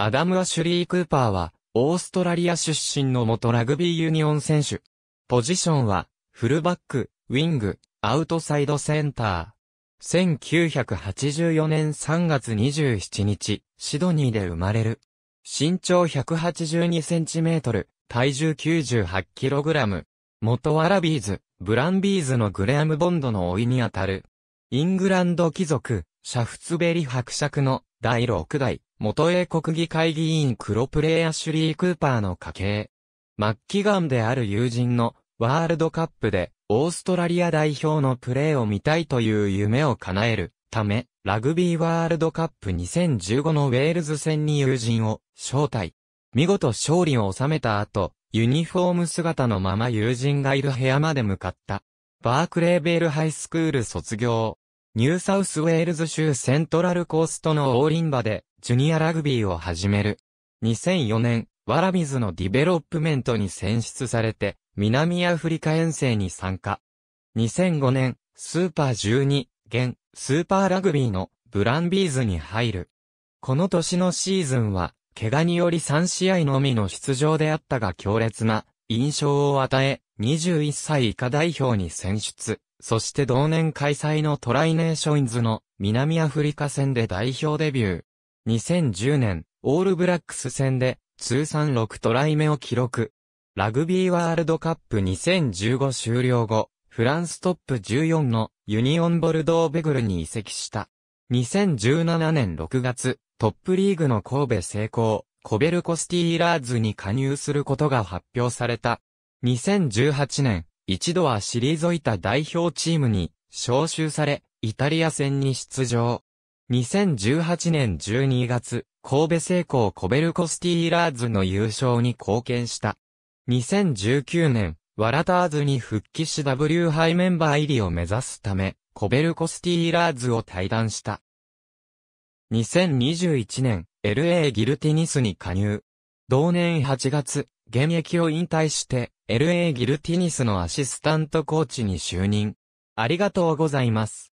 アダム・アシュリー・クーパーは、オーストラリア出身の元ラグビーユニオン選手。ポジションは、フルバック、ウィング、アウトサイドセンター。1984年3月27日、シドニーで生まれる。身長1 8 2トル、体重9 8ラム。元アラビーズ、ブランビーズのグレアム・ボンドの老いにあたる。イングランド貴族、シャフツベリ伯爵の第6代、元英国議会議員黒プレイアシュリー・クーパーの家系。末期ガンである友人のワールドカップでオーストラリア代表のプレーを見たいという夢を叶えるため、ラグビーワールドカップ2015のウェールズ戦に友人を招待。見事勝利を収めた後、ユニフォーム姿のまま友人がいる部屋まで向かった。バークレーベールハイスクール卒業。ニューサウスウェールズ州セントラルコーストのオーリンバで、ジュニアラグビーを始める。2004年、ワラビズのディベロップメントに選出されて、南アフリカ遠征に参加。2005年、スーパー12、現、スーパーラグビーのブランビーズに入る。この年のシーズンは、怪我により3試合のみの出場であったが強烈な印象を与え、21歳以下代表に選出。そして同年開催のトライネーションズの南アフリカ戦で代表デビュー。2010年、オールブラックス戦で通算6トライ目を記録。ラグビーワールドカップ2015終了後、フランストップ14のユニオンボルドーベグルに移籍した。2017年6月、トップリーグの神戸成功、コベルコスティーラーズに加入することが発表された。2018年、一度は退いた代表チームに招集され、イタリア戦に出場。2018年12月、神戸成功コベルコスティーラーズの優勝に貢献した。2019年、ワラターズに復帰し W 杯メンバー入りを目指すため、コベルコスティーラーズを退団した。2021年、LA ギルティニスに加入。同年8月、現役を引退して、LA ギルティニスのアシスタントコーチに就任。ありがとうございます。